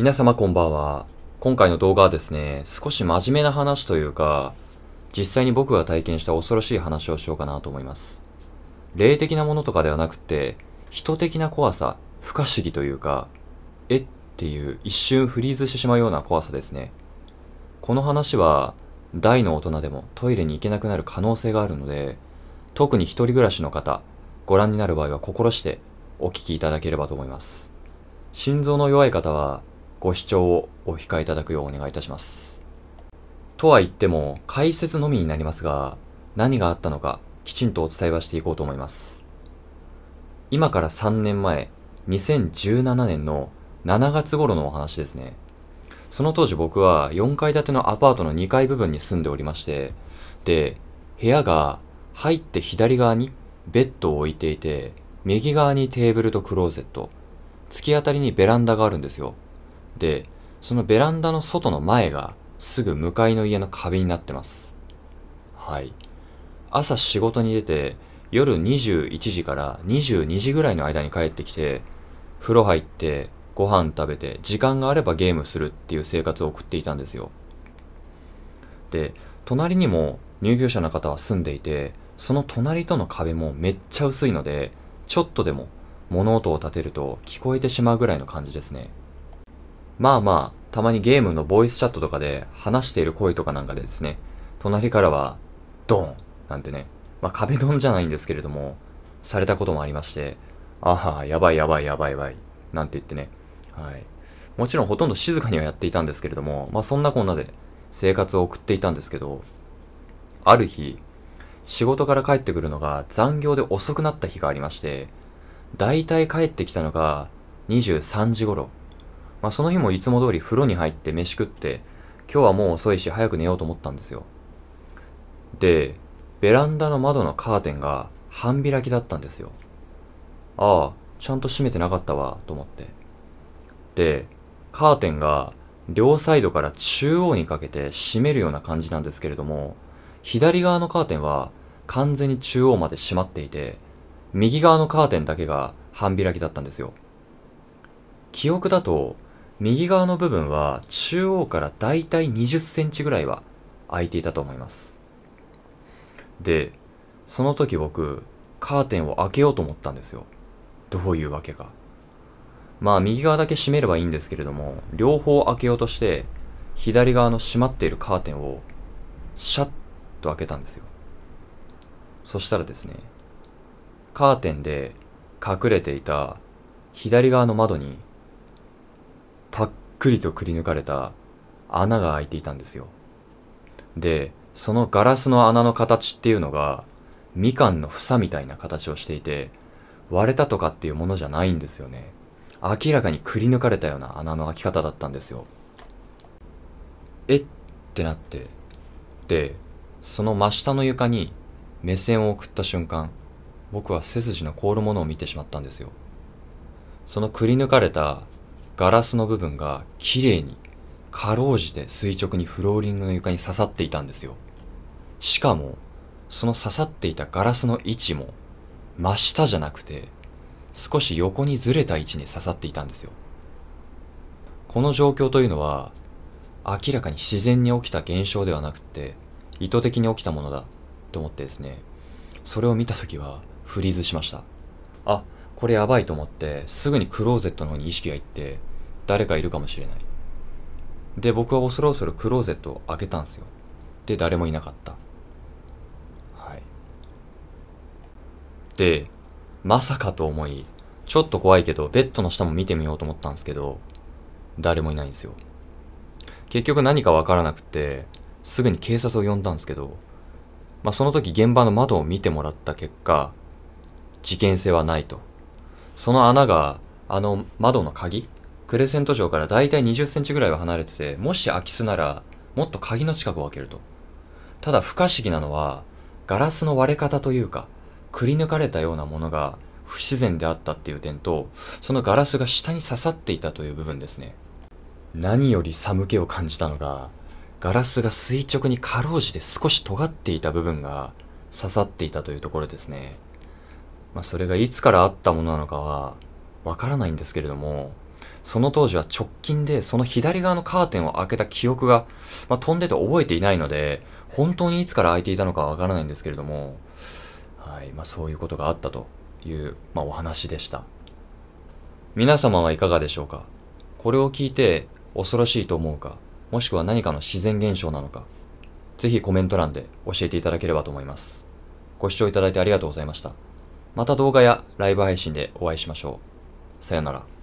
皆様こんばんは。今回の動画はですね、少し真面目な話というか、実際に僕が体験した恐ろしい話をしようかなと思います。霊的なものとかではなくて、人的な怖さ、不可思議というか、えっていう一瞬フリーズしてしまうような怖さですね。この話は、大の大人でもトイレに行けなくなる可能性があるので、特に一人暮らしの方、ご覧になる場合は心してお聞きいただければと思います。心臓の弱い方はご視聴をお控えいただくようお願いいたします。とは言っても、解説のみになりますが、何があったのか、きちんとお伝えはしていこうと思います。今から3年前、2017年の7月頃のお話ですね。その当時僕は4階建てのアパートの2階部分に住んでおりまして、で、部屋が入って左側にベッドを置いていて、右側にテーブルとクローゼット、突き当たりにベランダがあるんですよ。で、そのベランダの外の前がすぐ向かいの家の壁になってます。はい。朝仕事に出て、夜21時から22時ぐらいの間に帰ってきて、風呂入って、ご飯食べて、時間があればゲームするっていう生活を送っていたんですよ。で、隣にも入居者の方は住んでいて、その隣との壁もめっちゃ薄いので、ちょっとでも物音を立てると聞こえてしまうぐらいの感じですね。まあまあ、たまにゲームのボイスチャットとかで話している声とかなんかでですね、隣からは、ドンなんてね、まあ壁ドンじゃないんですけれども、されたこともありまして、ああ、やばいやばいやばいやばい、なんて言ってね、はい。もちろんほとんど静かにはやっていたんですけれども、まあそんなこんなで生活を送っていたんですけど、ある日、仕事から帰ってくるのが残業で遅くなった日がありまして、だいたい帰ってきたのが23時頃まあ、その日もいつも通り風呂に入って飯食って、今日はもう遅いし早く寝ようと思ったんですよ。で、ベランダの窓のカーテンが半開きだったんですよ。ああ、ちゃんと閉めてなかったわ、と思って。で、カーテンが両サイドから中央にかけて閉めるような感じなんですけれども、左側のカーテンは完全に中央まで閉まっていて、右側のカーテンだけが半開きだったんですよ。記憶だと右側の部分は中央からだいたい20センチぐらいは空いていたと思います。で、その時僕、カーテンを開けようと思ったんですよ。どういうわけか。まあ右側だけ閉めればいいんですけれども、両方開けようとして、左側の閉まっているカーテンをシャッと開けたんですよ。そしたらですね、カーテンで隠れていた左側の窓にくりとくり抜かれた穴が開いていたんですよ。で、そのガラスの穴の形っていうのが、みかんの房みたいな形をしていて、割れたとかっていうものじゃないんですよね。明らかにくり抜かれたような穴の開き方だったんですよ。えってなって。で、その真下の床に目線を送った瞬間、僕は背筋の凍るものを見てしまったんですよ。そのくり抜かれたガラスの部分が綺麗にかろうじて垂直にフローリングの床に刺さっていたんですよ。しかも、その刺さっていたガラスの位置も真下じゃなくて少し横にずれた位置に刺さっていたんですよ。この状況というのは明らかに自然に起きた現象ではなくて意図的に起きたものだと思ってですね、それを見た時はフリーズしました。あ、これやばいと思ってすぐにクローゼットの方に意識がいって誰かいるかもしれない。で、僕は恐る恐るクローゼットを開けたんですよ。で、誰もいなかった。はい。で、まさかと思い、ちょっと怖いけど、ベッドの下も見てみようと思ったんですけど、誰もいないんですよ。結局何かわからなくて、すぐに警察を呼んだんですけど、まあ、その時現場の窓を見てもらった結果、事件性はないと。その穴が、あの窓の鍵クレセント城からだいたい20センチぐらいは離れてて、もし空き巣なら、もっと鍵の近くを開けると。ただ不可思議なのは、ガラスの割れ方というか、くり抜かれたようなものが不自然であったっていう点と、そのガラスが下に刺さっていたという部分ですね。何より寒気を感じたのが、ガラスが垂直にかろうじて少し尖っていた部分が刺さっていたというところですね。まあそれがいつからあったものなのかはわからないんですけれども、その当時は直近でその左側のカーテンを開けた記憶が、まあ、飛んでて覚えていないので、本当にいつから開いていたのかわからないんですけれども、はい、まあ、そういうことがあったという、まあ、お話でした。皆様はいかがでしょうかこれを聞いて恐ろしいと思うか、もしくは何かの自然現象なのか、ぜひコメント欄で教えていただければと思います。ご視聴いただいてありがとうございました。また動画やライブ配信でお会いしましょう。さよなら。